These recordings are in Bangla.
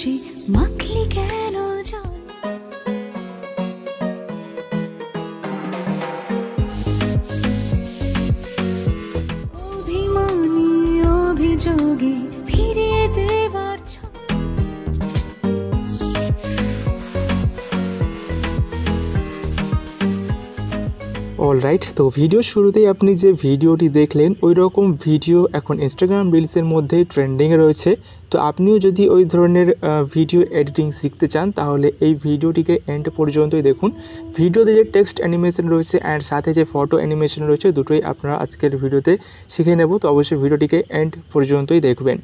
শেষে মাখলি কেন অলরাইট তো ভিডিও শুরুতেই আপনি যে ভিডিওটি দেখলেন ওই রকম ভিডিও এখন ইনস্টাগ্রাম রিলসের মধ্যে ট্রেন্ডিংয়ে রয়েছে তো আপনিও যদি ওই ধরনের ভিডিও এডিটিং শিখতে চান তাহলে এই ভিডিওটিকে এন্ড পর্যন্তই দেখুন ভিডিওতে যে টেক্সট অ্যানিমেশন রয়েছে অ্যান্ড সাথে যে ফটো অ্যানিমেশন রয়েছে দুটোই আপনারা আজকের ভিডিওতে শিখে নেব তো অবশ্যই ভিডিওটিকে এন্ড পর্যন্তই দেখবেন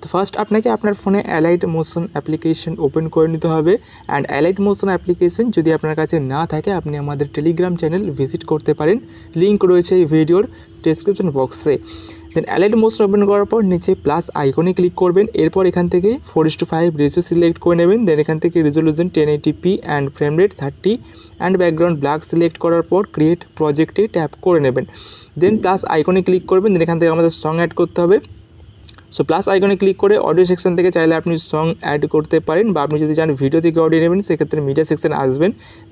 তো ফার্স্ট আপনাকে আপনার ফোনে অ্যালাইট মোশন অ্যাপ্লিকেশন ওপেন করে নিতে হবে অ্যান্ড অ্যালাইট মোশন অ্যাপ্লিকেশন যদি আপনার কাছে না থাকে আপনি আমাদের টেলিগ্রাম চ্যানেল ভিজিট করতে পারেন লিঙ্ক রয়েছে এই ভিডিওর ডেসক্রিপশন বক্সে দেন অ্যালেট মোস্ট ওপেন করার পর নিচে প্লাস আইকনে ক্লিক করবেন এরপর এখান থেকে four is to five ratio select করে নেবেন দেন এখান থেকে resolution ten eighty p and frame rate thirty and background black select করার পর ক্রিয়েট প্রজেক্টে ট্যাপ করে নেবেন দেন প্লাস আইকনে ক্লিক করবেন দেন এখান থেকে আমাদের সং অ্যাড করতে হবে সো প্লাস আইকনে ক্লিক করে অডিও সেকশন থেকে চাইলে আপনি সং অ্যাড করতে পারেন বা আপনি যদি চান ভিডিও থেকে অডিও নেবেন সেক্ষেত্রে মিডিয়া সেকশন আসবেন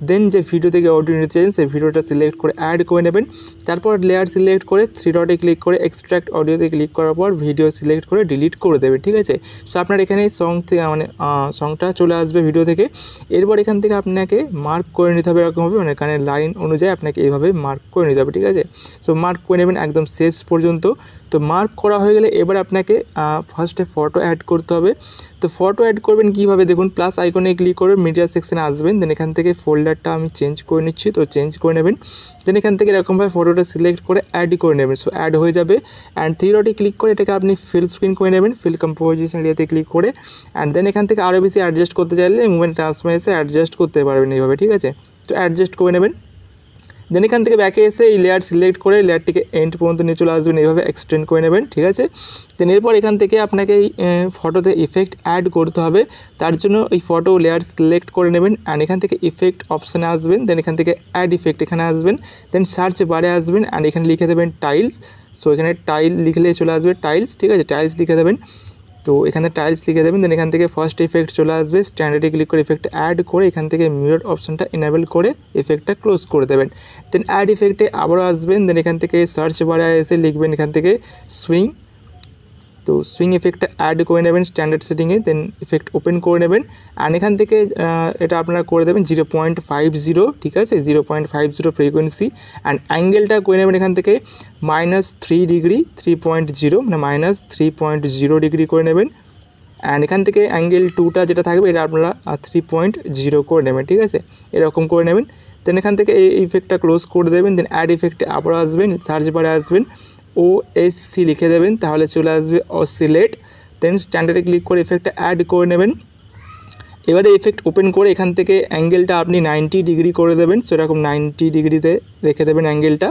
দেন যে ভিডিও থেকে অডিও নিতে চাইছেন সেই ভিডিওটা সিলেক্ট করে অ্যাড করে নেবেন তারপর লেয়ার সিলেক্ট করে থ্রি ডটে ক্লিক করে এক্সট্র্যাক্ট অডিওতে ক্লিক করার পর ভিডিও সিলেক্ট করে ডিলিট করে দেবে ঠিক আছে সো আপনার এখানে সং থেকে মানে সংটা চলে আসবে ভিডিও থেকে এরপর এখান থেকে আপনাকে মার্ক করে নিতে হবে এরকমভাবে মানে এখানে লাইন অনুযায়ী আপনাকে এইভাবে মার্ক করে নিতে হবে ঠিক আছে সো মার্ক করে নেবেন একদম শেষ পর্যন্ত তো মার্ক করা হয়ে গেলে এবার আপনাকে ফার্স্টে ফটো অ্যাড করতে হবে তো ফটো অ্যাড করবেন কীভাবে দেখুন প্লাস আইকনে ক্লিক করে মিডিয়া সেকশানে আসবেন দেন এখান থেকে ফোল্ডারটা আমি চেঞ্জ করে নিচ্ছি তো চেঞ্জ করে নেবেন দেন এখান থেকে এরকমভাবে ফটোটা সিলেক্ট করে অ্যাড করে নেবেন সো অ্যাড হয়ে যাবে অ্যান্ড থ্রি ক্লিক করে এটাকে আপনি ফিল স্ক্রিন করে নেবেন ফিল কম্পোজিশন এরিয়াতে ক্লিক করে অ্যান্ড দেন এখান থেকে আরও বেশি অ্যাডজাস্ট করতে চাইলে মুভমেন্ট ট্রান্সফার এসে অ্যাডজাস্ট করতে পারবেন এইভাবে ঠিক আছে তো অ্যাডজাস্ট করে নেবেন দেন এখান থেকে ব্যাকে এসে এই লেয়ার সিলেক্ট করে লেয়ারটিকে এন্ড পর্যন্ত নিয়ে চলে আসবেন এইভাবে এক্সটেন্ড করে নেবেন ঠিক আছে দেন এরপর এখান থেকে আপনাকে এই ফটোতে ইফেক্ট অ্যাড করতে হবে তার জন্য এই ফটো লেয়ার সিলেক্ট করে নেবেন অ্যান্ড এখান থেকে ইফেক্ট অপশানে আসবেন দেন এখান থেকে অ্যাড ইফেক্ট এখানে আসবেন দেন সার্চ বারে আসবেন অ্যান্ড এখানে লিখে দেবেন টাইলস সো এখানে টাইল লিখলে চলে আসবে টাইলস ঠিক আছে টাইলস লিখে দেবেন तो এখানে টাইলস লিখে দেবেন দেন এখান থেকে ফার্স্ট ইফেক্ট চলে আসবে স্ট্যান্ডার্ডে ক্লিক করে ইফেক্ট ऐड করে এখান থেকে মিরর অপশনটা এবল করে ইফেক্টটা ক্লোজ করে দেবেন দেন ऐड इफेक्टে আবার আসবেন দেন এখান থেকে সার্চ বারে এসে লিখবেন এখান থেকে সুইং তো সুইং এফেক্টটা অ্যাড কোয়িন নেবেন স্ট্যান্ডার্ড সেটিং এ দেন এফেক্ট ওপেন করে নেবেন and এখান থেকে এটা আপনারা করে দেবেন 0.50 ঠিক আছে 0.50 ফ্রিকোয়েন্সি and অ্যাঙ্গেলটা কোয়িন নেবেন এখান থেকে -3 ডিগ্রি 3.0 মানে -3.0 ডিগ্রি করে নেবেন and এখান থেকে অ্যাঙ্গেল টুটা যেটা থাকবে এটা আপনারা 3.0 করে দেবেন ঠিক আছে এরকম করে নেবেন দেন এখান থেকে এই এফেক্টটা ক্লোজ করে দেবেন দেন অ্যাড এফেক্টে আবার আসবেন চার্জ পারে আসবেন osc লিখে দিবেন তাহলে চলে আসবে oscillate দেন স্ট্যান্ডার্ড ক্লিক করে এফেক্ট এড করে নেবেন এবারে এফেক্ট ওপেন করে এখান থেকে অ্যাঙ্গেলটা আপনি 90 ডিগ্রি করে দিবেন এরকম 90 ডিগ্রিতে রেখে দিবেন অ্যাঙ্গেলটা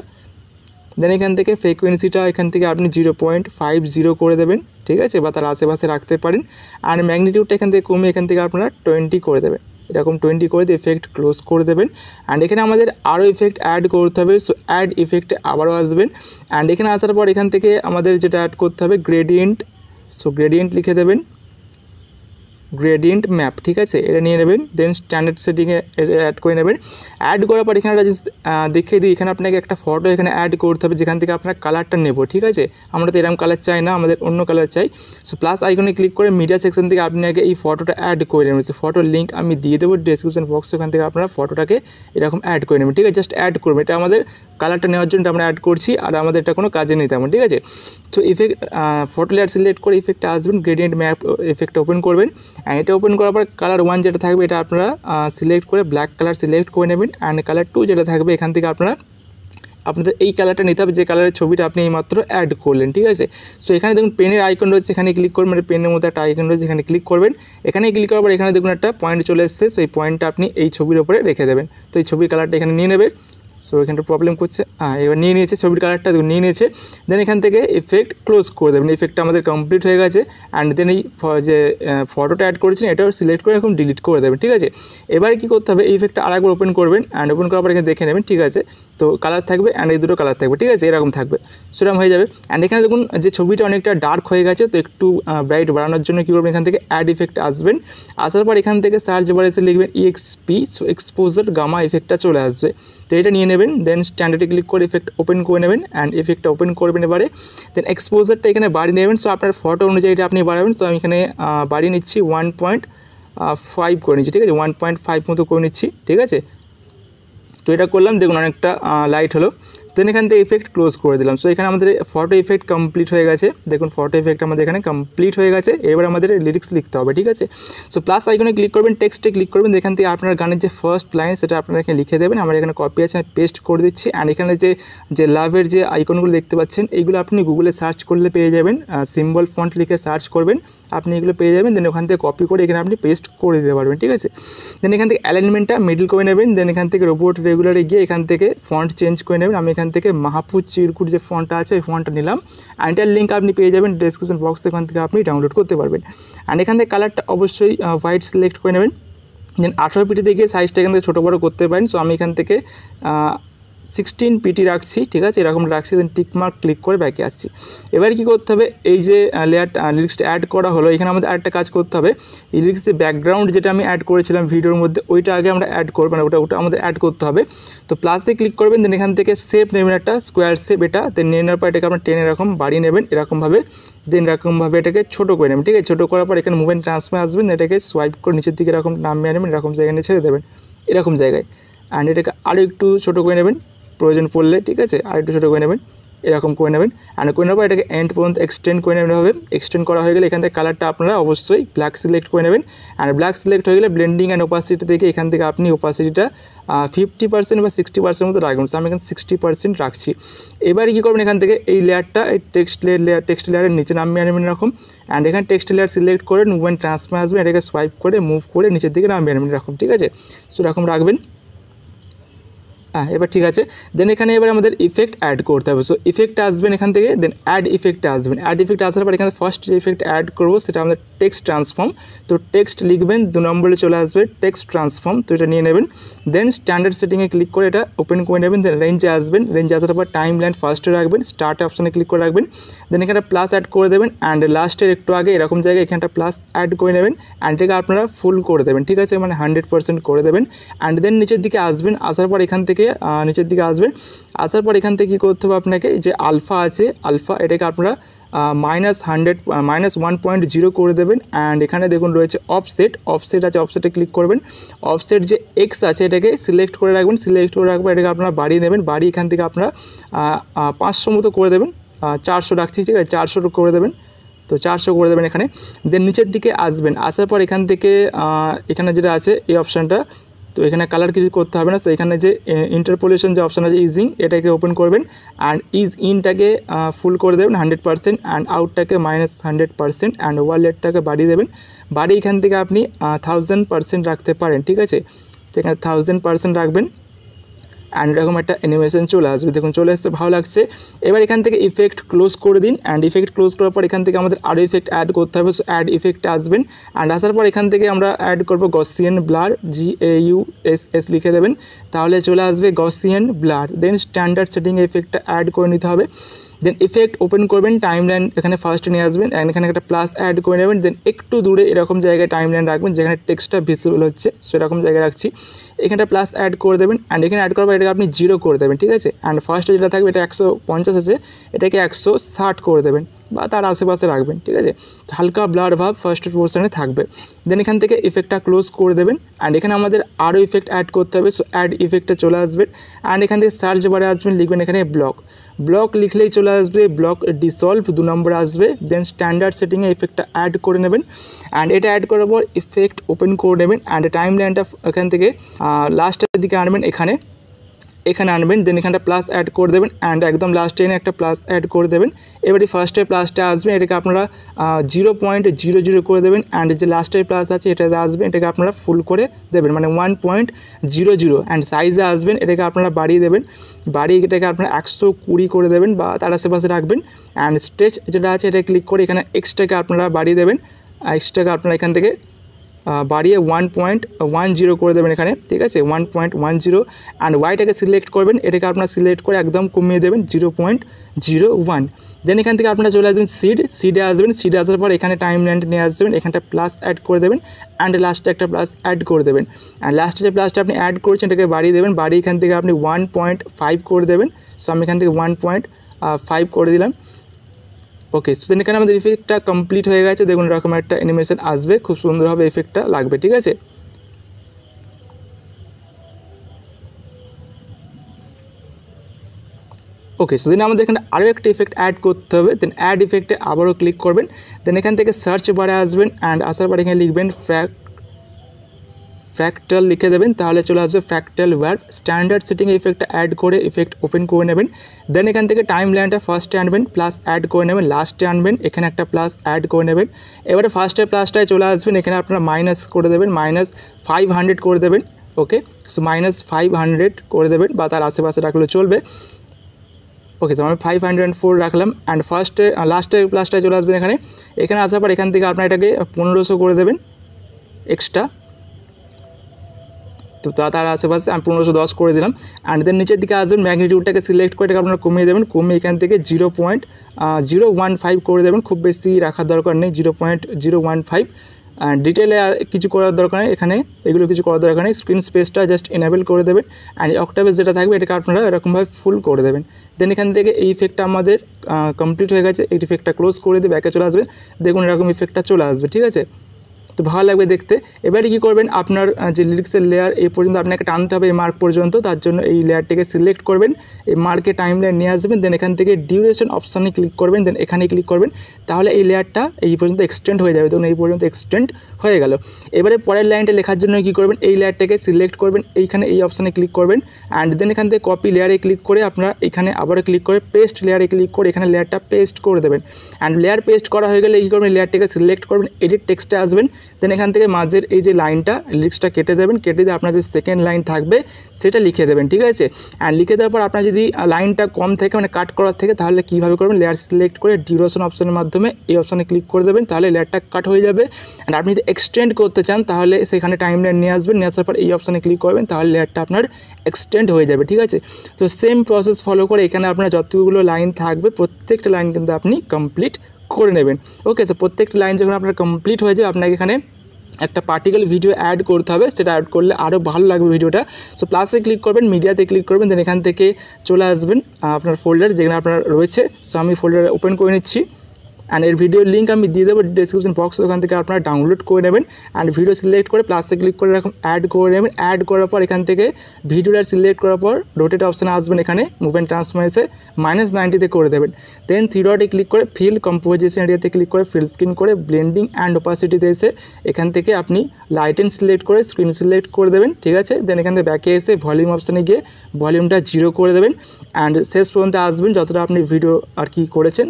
দেন এখান থেকে ফ্রিকোয়েন্সিটা এখান থেকে আপনি 0.50 করে দিবেন ঠিক আছে বা তার আশেপাশে রাখতে পারেন আর ম্যাগনিটিউড এখান থেকে কম এখান থেকে আপনারা 20 করে দিবেন এরকম টোয়েন্টি করে দিয়ে এফেক্ট ক্লোজ করে দেবেন অ্যান্ড এখানে আমাদের আরও ইফেক্ট অ্যাড করতে হবে সো অ্যাড ইফেক্টে আবারও আসবেন অ্যান্ড এখানে আসার পর এখান থেকে আমাদের যেটা অ্যাড করতে হবে গ্রেডিয়েন্ট সো গ্রেডিয়েন্ট লিখে দেবেন gradient map ঠিক আছে এটা নিয়ে নেবেন দেন স্ট্যান্ডার্ড সেটিং এ এড করে নেবেন এড করা পর এখানে দেখিয়ে দিই এখানে আপনাদের একটা ফটো এখানে অ্যাড করতে হবে যেখান থেকে আপনারা কালারটা নেব ঠিক আছে আমরা তো এরম কালার চাই না আমাদের অন্য কালার চাই সো প্লাস আইকনে ক্লিক করে মিডিয়া সেকশন থেকে আপনাদের এই ফটোটা অ্যাড করে নেবেন ফটো লিংক আমি দিয়ে দেব ডেসক্রিপশন বক্স ওখানে থেকে আপনারা ফটোটাকে এরকম অ্যাড করে নেবেন ঠিক আছে জাস্ট অ্যাড করবে এটা আমাদের কালারটা নেওয়ার জন্য আমরা অ্যাড করছি আর আমাদের এটা কোনো কাজে নেই তাহলে ঠিক আছে so effect photo light select করে ইফেক্ট ট্যাবে আসুন গ্রেডিয়েন্ট ম্যাপ ইফেক্টটা ওপেন করবেন and এটা ওপেন করার পর কালার 1 যেটা থাকবে এটা আপনারা সিলেক্ট করে ব্ল্যাক কালার সিলেক্ট করে নেবেন and কালার 2 যেটা থাকবে এখান থেকে আপনারা আপনাদের এই কালারটা নিতে হবে যে কালারে ছবিটা আপনি এইমাত্র অ্যাড করলেন ঠিক আছে সো এখানে দেখুন পেন এর আইকন রয়েছে এখানে ক্লিক করবেন পেন মানে এর মধ্যে একটা আইকন রয়েছে এখানে ক্লিক করবেন এখানে ক্লিক করার পর এখানে দেখুন একটা পয়েন্ট চলে আসছে সেই পয়েন্টটা আপনি এই ছবির উপরে রেখে দেবেন তো এই ছবির কালারটা এখানে নিয়ে নেবে সো এখানটা প্রবলেম করছে হ্যাঁ এবার নিয়ে নিয়েছে ছবির কালারটা নিয়ে নিয়েছে দেন এখান থেকে এফেক্ট ক্লোজ করে দেবেন মানে এফেক্টটা আমাদের কমপ্লিট হয়ে গেছে অ্যান্ড দেন এই যে ফটোটা অ্যাড করেছেন এটাও সিলেক্ট করে এরকম ডিলিট করে দেবেন ঠিক আছে এবারে কী করতে হবে এই ইফেক্টটা আরেকবার ওপেন করবেন অ্যান্ড ওপেন করার পর এখানে দেখে নেবেন ঠিক আছে তো কালার থাকবে অ্যান্ড এই দুটো কালার থাকবে ঠিক আছে এরকম থাকবে সেরকম হয়ে যাবে অ্যান্ড এখানে দেখুন যে ছবিটা অনেকটা ডার্ক হয়ে গেছে তো একটু ব্রাইট বাড়ানোর জন্য কী করবেন এখান থেকে অ্যাড ইফেক্ট আসবেন আসার পর এখান থেকে সার্চ বারে এসে লিখবেন ইএক্সপি সো এক্সপোজার গামা ইফেক্টটা চলে আসবে তো এটা নিয়ে নেবেন দেন স্ট্যান্ডার্ডে ক্লিক করে ইফেক্ট ওপেন করে নেবেন অ্যান্ড ইফেক্টটা ওপেন করবেন এবারে দেন এক্সপোজারটা এখানে বাড়িয়ে নেবেন সো আপনার ফটো অনুযায়ী এটা আপনি বাড়াবেন সো আমি এখানে বাড়িয়ে নিচ্ছি ওয়ান পয়েন্ট ফাইভ করে নিচ্ছি ঠিক আছে ওয়ান পয়েন্ট ফাইভ মতো করে নিচ্ছি ঠিক আছে তো এটা করলাম দেখুন অনেকটা লাইট হলো তেনখানতে ইফেক্ট ক্লোজ করে দিলাম সো এখানে আমাদের ফটো ইফেক্ট কমপ্লিট হয়ে গেছে দেখুন ফটো ইফেক্ট আমাদের এখানে কমপ্লিট হয়ে গেছে এবারে আমাদের লিরিক্স লিখতে হবে ঠিক আছে সো প্লাস আইকনে ক্লিক করবেন টেক্সটে ক্লিক করবেন দেখখানতে আপনারা গানের যে ফার্স্ট লাইন সেটা আপনারা এখানে লিখে দিবেন আমি এখানে কপি আছে আর পেস্ট করে দিচ্ছি আর এখানে যে যে লাভ এর যে আইকনগুলো দেখতে পাচ্ছেন এগুলো আপনি গুগলে সার্চ করলে পেয়ে যাবেন আর সিম্বল ফন্ট লিখে সার্চ করবেন আপনি এগুলো পেয়ে যাবেন দেন ওখানে থেকে কপি করে এখানে আপনি পেস্ট করে দিতে পারবেন ঠিক আছে দেন এখান থেকে অ্যালাইনমেন্টটা মিডল কো এ নেবেন দেন এখান থেকে রোবট রেগুলার এ গিয়ে এখান থেকে ফন্ট চেঞ্জ করে নেবেন আমি খান থেকে মহাপু চিড়কুড় যে ফন্টটা আছে এই ফন্টটা নিলাম and এর লিংক আমি পেয়ে যাবেন डिस्क्रिप्शन বক্স থেকেখান থেকে আপনি ডাউনলোড করতে পারবেন and এখানে কালারটা অবশ্যই হোয়াইট সিলেক্ট করে নেবেন দেন 18 পিটি থেকে সাইজটাকে একটু বড় করতে পারেন সো আমি এখান থেকে সিক্সটিন পিটি রাখছি ঠিক আছে এরকম রাখছি দেন টিকমার্ক ক্লিক করে ব্যাকে আসছি এবার কি করতে হবে এই যে লেয়ার লিরিক্সটা অ্যাড করা হলো এখানে আমাদের একটা কাজ করতে হবে এই লিরিক্স যে ব্যাকগ্রাউন্ড যেটা আমি অ্যাড করেছিলাম ভিডিওর মধ্যে ওইটা আগে আমরা অ্যাড করবো মানে ওটা ওটা আমাদের অ্যাড করতে হবে তো প্লাসে ক্লিক করবেন দেন এখান থেকে সেপ নেবেন একটা স্কোয়ার সেপ এটা দেন নিয়ে নেওয়ার পর এটাকে আপনার টেন এরকম বাড়িয়ে নেবেন এরকমভাবে দেন এরকমভাবে এটাকে ছোটো করে নেবেন ঠিক আছে ছোটো করার পর এখানে মোবাইল ট্রান্সফার আসবেন এটাকে সোয়াইপ করে নিচের দিকে এরকম নামিয়ে নেবেন এরকম জায়গায় নিয়ে ছেড়ে দেবেন এরকম জায়গায় অ্যান্ড এটাকে আরও একটু ছোটো করে নেবেন প্রয়োজন পড়লে ঠিক আছে আর একটু ছোটো করে নেবেন এরকম করে নেবেন আর করে নেবো এটাকে এন্ড পর্যন্ত এক্সটেন্ড করে নেবেন হবে এক্সটেন্ড করা হয়ে গেলে এখান থেকে কালারটা আপনারা অবশ্যই ব্ল্যাক সিলেক্ট করে নেবেন আর ব্ল্যাক সিলেক্ট হয়ে গেলে ব্লেন্ডিং অ্যান্ড ওপাসিটি থেকে এখান থেকে আপনি ওপাসিটিটা ফিফটি পার্সেন্ট বা সিক্সটি পার্সেন্ট মতো রাখবেন সো আমি এখানে সিক্সটি পার্সেন্ট রাখছি এবারে কী করবেন এখান থেকে এই লেয়ারটা এই টেক্সট লেয়ার টেক্সট লেয়ারের নিচে নামিয়ে আনবেন এরকম অ্যান্ড এখানে টেক্সট লেয়ার সিলেক্ট করে মুভমেন্ট ট্রান্সফার আসবেন এটাকে সোয়াইপ করে মুভ করে নিচের দিকে নামিয়ে আনবেন এরকম ঠিক আছে সো এরকম রাখবেন আচ্ছা হ্যাঁ, এবারে ঠিক আছে দেন এখানে এবারে আমরা আমাদের ইফেক্ট অ্যাড করতে হবে সো ইফেক্ট আসবে এখান থেকে দেন অ্যাড ইফেক্ট টা আসবে ইফেক্ট আসার পর এখানে ফার্স্ট ইফেক্ট অ্যাড ਕਰੋ সেটা আমাদের টেক্সট ট্রান্সফর্ম তো টেক্সট লিখবেন দু নম্বরে চলে আসবে টেক্সট ট্রান্সফর্ম তো এটা নিয়ে নেবেন দেন স্ট্যান্ডার্ড সেটিং এ ক্লিক করে এটা ওপেন করে নেবেন দেন রেনজে আসবেন রেনজে আসার পর টাইমলাইন ফার্স্ট রাখবেন স্টার্ট অপশনে ক্লিক করে রাখবেন দেন এখানে প্লাস অ্যাড করে দেবেন এন্ড লাস্টের একটু আগে এরকম জায়গা এখানেটা প্লাস অ্যাড করে নেবেন এন্ড রেটা আপনারা ফুল করে দেবেন ঠিক আছে মানে 100% করে দেবেন এন্ড দেন নিচের দিকে আসবে আসার পর এখান থেকে থেকে নিচের দিকে আসবে আসার পর এখান থেকে কী করতে হবে আপনাকে যে আলফা আছে আলফা এটাকে আপনারা minus hundred minus one point zero করে দেবেন অ্যান্ড এখানে দেখুন রয়েছে অফসেট অফসেট আছে অফসেটে ক্লিক করবেন অফসেট যে এক্স আছে এটাকে সিলেক্ট করে রাখবেন সিলেক্ট করে রাখবেন এটাকে আপনারা বাড়িয়ে নেবেন বাড়িয়ে এখান থেকে আপনারা পাঁচশো মতো করে দেবেন চারশো রাখছি ঠিক আছে চারশো করে দেবেন তো চারশো করে দেবেন এখানে দেন নিচের দিকে আসবেন আসার পর এখান থেকে এখানে যেটা আছে এই অপশানটা তো এখানে কালার কিছু করতে হবে না তো এখানে যে ইন্টারপোলেশন যে অপশান আছে ইজিং এটাকে ওপেন করবেন অ্যান্ড ইজ ইনটাকে ফুল করে দেবেন হান্ড্রেড পার্সেন্ট অ্যান্ড আউটটাকে মাইনাস হান্ড্রেড পার্সেন্ট অ্যান্ড ওয়ালেটটাকে বাড়িয়ে দেবেন বাড়ি এখান থেকে আপনি থাউজেন্ড পার্সেন্ট রাখতে পারেন ঠিক আছে সেখানে থাউজেন্ড পার্সেন্ট রাখবেন আরেক রকম এটা অ্যানিমেশনগুলো আসবে দেখুন চলে আসছে ভালো লাগছে এবার এখান থেকে ইফেক্ট ক্লোজ করে দিন এন্ড ইফেক্ট ক্লোজ করার পর এখান থেকে আমাদের আর ইফেক্ট অ্যাড করতে হবে so add effect has been end আসার পর এখান থেকে আমরা অ্যাড করব Gaussian blur G A U S S লিখে দেবেন তাহলে চলে আসবে Gaussian blur then standard setting effect add করতে হবে দেন ইফেক্ট ওপেন করবেন টাইমলাইন এখানে ফার্স্ট নিয়ে আসবেন এখানে একটা প্লাস অ্যাড করে নেবেন দেন একটু দূরে এরকম জায়গা টাইমলাইন রাখবেন যেখানে টেক্সটটা বেসুল হচ্ছে সো এরকম জায়গা রাখছি এখানটা প্লাস অ্যাড করে দেবেন এন্ড এখানে অ্যাড করব এটাকে আপনি জিরো করে দেবেন ঠিক আছে এন্ড ফারস্টে যেটা থাকবে এটা 150 আছে এটাকে 160 করে দেবেন বা তার আশেপাশে রাখবেন ঠিক আছে হালকা ব্লার ভাব ফারস্টের"},{"text_content": "percent এ থাকবে দেন এখান থেকে ইফেক্টটা ক্লোজ করে দেবেন এন্ড এখানে আমাদের আরো ইফেক্ট অ্যাড করতে হবে সো অ্যাড ইফেক্টে চলে আসবে এন্ড এখানে চার্জবারে আসবে লিখবেন এখানে ব্লক"} ब्लॉक लिख ले चलास पे ब्लॉक डिसॉल्व 2 नंबर আসবে দেন স্ট্যান্ডার্ড সেটিং এ এফেক্টটা অ্যাড করে নেবেন এন্ড এটা অ্যাড করার পর এফেক্ট ওপেন কোড হবে এন্ড টাইমলাইন টা এখান থেকে লাস্টের দিকে অ্যাডমেন্ট এখানে এখানে আনবেন দেন এখানটা প্লাস অ্যাড করে দেবেন এন্ড একদম লাস্টে একটা প্লাস অ্যাড করে দেবেন এবারে ফার্স্ট প্লেসটা আসবে এটাকে আপনারা 0.00 করে দেবেন এন্ড যে লাস্ট প্লেস আছে এটা আসে এটাকে আপনারা ফুল করে দেবেন মানে 1.00 এন্ড সাইজ আসেবেন এটাকে আপনারা বাড়িয়ে দেবেন বাড়িয়ে এটাকে আপনারা x টাকে 20 করে দেবেন বা তার আশেপাশে রাখবেন এন্ড স্টেচ যেটা আছে এটাকে ক্লিক করে এখানে x টাকে আপনারা বাড়িয়ে দেবেন x টাকে আপনারা এখান থেকে বাড়িয়ে 1.10 করে দেবেন এখানে ঠিক আছে 1.10 এন্ড y টাকে সিলেক্ট করবেন এটাকে আপনারা সিলেক্ট করে একদম কমিয়ে দেবেন 0.01 দেন এখান থেকে আপনি আপনার চলে আসুন seed seed has been seed আসার পর এখানে টাইমলাইন নে আসবে এখানটা প্লাস অ্যাড করে দেবেন এন্ড লাস্টে একটা প্লাস অ্যাড করে দেবেন এন্ড লাস্টে যে প্লাসটা আপনি অ্যাড করেছেন এটাকে বাড়িয়ে দেবেন বাড়িয়ে এখান থেকে আপনি 1.5 করে দেবেন সো আমি এখান থেকে 1.5 করে দিলাম ওকে সুতরাং এখান থেকে আমাদের ইফেক্টটা कंप्लीट হয়ে গেছে দেখুন এরকম একটা 애니메이션 আসবে খুব সুন্দর হবে ইফেক্টটা লাগবে ঠিক আছে ओके सो দিনে আমরা এখানে আরো একটা এফেক্ট এড করতে হবে দেন অ্যাড এফেক্টে আবারো ক্লিক করবেন দেন এখান থেকে সার্চ বারে আসবেন এন্ড আসার বারে লিখবেন ফ্র্যাক ফ্যাক্টাল লিখে দেবেন তাহলে চলে আসবে ফ্যাক্টাল ওয়ার্ল্ড স্ট্যান্ডার্ড সেটিং এ এফেক্ট এড করে এফেক্ট ওপেন করে নেবেন দেন এখান থেকে টাইমলাইনে আ first frame been plus add করে নেবেন লাস্ট ফ্রেম বিন এখানে একটা প্লাস ऐड করে নেবেন এবারে ফার্স্ট ফ্রেম প্লাস টাই চলে আসবেন এখানে আপনারা মাইনাস করে দেবেন মাইনাস 500 করে দেবেন ওকে সো মাইনাস 500 করে দেবেন বা তার আশেপাশে রাখলে চলবে ওকে তাহলে 504 রাখলাম এন্ড ফার্স্ট লাস্ট প্লাস টাইজুলস বিনেখানে এখানে আছে পর এখান থেকে আপনি এটাকে 1500 করে দিবেন এক্সট্রা তো তা たら আছে বস আমি 1510 করে দিলাম এন্ড দেন নিচের দিকে আছে ম্যাগনিটিউডটাকে সিলেক্ট করে এটাকে আপনি কমিয়ে দিবেন কমিয়ে এখান থেকে 0.015 করে দিবেন খুব বেশি রাখা দরকার নেই 0.015 এন্ড ডিটেইল কিছু করার দরকার নেই এখানে এগুলো কিছু করার দরকার নেই স্ক্রিন স্পেসটা জাস্ট এনাবেল করে দিবেন এন্ড অক্টেভস যেটা থাকবে এটাকে আপনারা এরকম ভাবে ফুল করে দিবেন দেন এখান থেকে এই ইফেক্টটা আমাদের কমপ্লিট হয়ে গেছে এই ইফেক্টটা ক্লোজ করে দিয়ে ব্যাকে চলে আসবে দেখুন এরকম ইফেক্টটা চলে আসবে ঠিক আছে তো ভালো লাগবে দেখতে এবারে কী করবেন আপনার যে লিরিক্সের লেয়ার এই পর্যন্ত আপনাকে টানতে হবে এই মার্ক পর্যন্ত তার জন্য এই লেয়ারটিকে সিলেক্ট করবেন এই মার্কে টাইম লাইন নিয়ে আসবেন দেন এখান থেকে ডিউরেশন অপশানে ক্লিক করবেন দেন এখানে ক্লিক করবেন তাহলে এই লেয়ারটা এই পর্যন্ত এক্সটেন্ড হয়ে যাবে ধরুন এই পর্যন্ত এক্সটেন্ড হয়ে গেল এবারে পরের লাইনটা লেখার জন্য কি করবেন এই লেয়ারটাকে সিলেক্ট করবেন এইখানে এই অপশানে ক্লিক করবেন অ্যান্ড দেন এখান থেকে কপি লেয়ারে ক্লিক করে আপনারা এখানে আবারও ক্লিক করে পেস্ট লেয়ারে ক্লিক করে এখানে লেয়ারটা পেস্ট করে দেবেন অ্যান্ড লেয়ার পেস্ট করা হয়ে গেলে কী করবেন লেয়ারটাকে সিলেক্ট করবেন এডিট টেক্সটে আসবেন দেন এখান থেকে মাঝের এই যে লাইনটা লিক্সটা কেটে দেবেন কেটে দিয়ে আপনার যে সেকেন্ড লাইন থাকবে সেটা লিখে দেবেন ঠিক আছে এন্ড লিখে দেওয়ার পর আপনি যদি লাইনটা কম থাকে মানে কাট করা থাকে তাহলে কিভাবে করবেন লেয়ার সিলেক্ট করে জিরোশন অপশনের মাধ্যমে এই অপশনে ক্লিক করে দেবেন তাহলে লেয়ারটা কাট হয়ে যাবে এন্ড আপনি যদি এক্সটেন্ড করতে চান তাহলে সেখানে টাইমলাইন নিয়ে আসবে নেচার পর এই অপশনে ক্লিক করবেন তাহলে লেয়ারটা আপনার এক্সটেন্ড হয়ে যাবে ঠিক আছে তো সেম প্রসেস ফলো করে এখানে আপনার যতগুলো লাইন থাকবে প্রত্যেকটা লাইন কিন্তু আপনি कंप्लीट করে নেবেন ওকে তো প্রত্যেকটি লাইন যখন আপনার कंप्लीट হয়ে যাবে আপনি এখানে একটা পার্টিকুল ভিডিও অ্যাড করতে হবে সেটা অ্যাড করলে আরো ভালো লাগবে ভিডিওটা সো প্লাসে ক্লিক করবেন মিডিয়াতে ক্লিক করবেন দেন এখান থেকে চলে আসবেন আপনার ফোল্ডার যেখানে আপনার রয়েছে সো আমি ফোল্ডার ওপেন করে নেচ্ছি অ্যান্ড এর ভিডিও লিঙ্ক আমি দিয়ে দেবো ডিসক্রিপশন বক্স ওখান থেকে আপনারা ডাউনলোড করে নেবেন অ্যান্ড ভিডিও সিলেক্ট করে প্লাসে ক্লিক করে এরকম অ্যাড করে নেবেন অ্যাড করার পর এখান থেকে ভিডিওটা সিলেক্ট করার পর রোটেট অপশান আসবেন এখানে মুভমেন্ট ট্রান্সফরমেশে মাইনাস নাইনটিতে করে দেবেন দেন থ্রিডটে ক্লিক করে ফিল কম্পোজিশন এরিয়াতে ক্লিক করে ফিল স্ক্রিন করে ব্লেন্ডিং অ্যান্ড ওপাসিটিতে এসে এখান থেকে আপনি লাইটেন সিলেক্ট করে স্ক্রিন সিলেক্ট করে দেবেন ঠিক আছে দেন এখান থেকে ব্যাকে এসে ভলিউম অপশানে গিয়ে ভলিউমটা জিরো করে দেবেন অ্যান্ড শেষ পর্যন্ত আসবেন যতটা আপনি ভিডিও আর কি করেছেন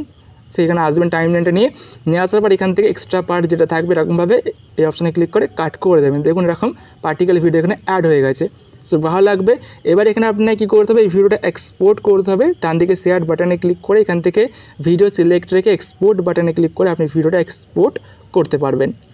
সেখানে হ্যাজবেন টাইমলাইনতে নিয়ে নিচে আসলে পর এখান থেকে এক্সট্রা পার্ট যেটা থাকবে রকম ভাবে এই অপশনে ক্লিক করে কাট করে দেবেন দেখুন এরকম পার্টিকুল ভিডিও এখানে অ্যাড হয়ে গেছে সো ভালো লাগবে এবার এখানে আপনি কি করতে হবে এই ভিডিওটা এক্সপোর্ট করতে হবে ডান দিকে শেয়ার বাটনে ক্লিক করে এখান থেকে ভিডিও সিলেক্ট রেখে এক্সপোর্ট বাটনে ক্লিক করে আপনি ভিডিওটা এক্সপোর্ট করতে পারবেন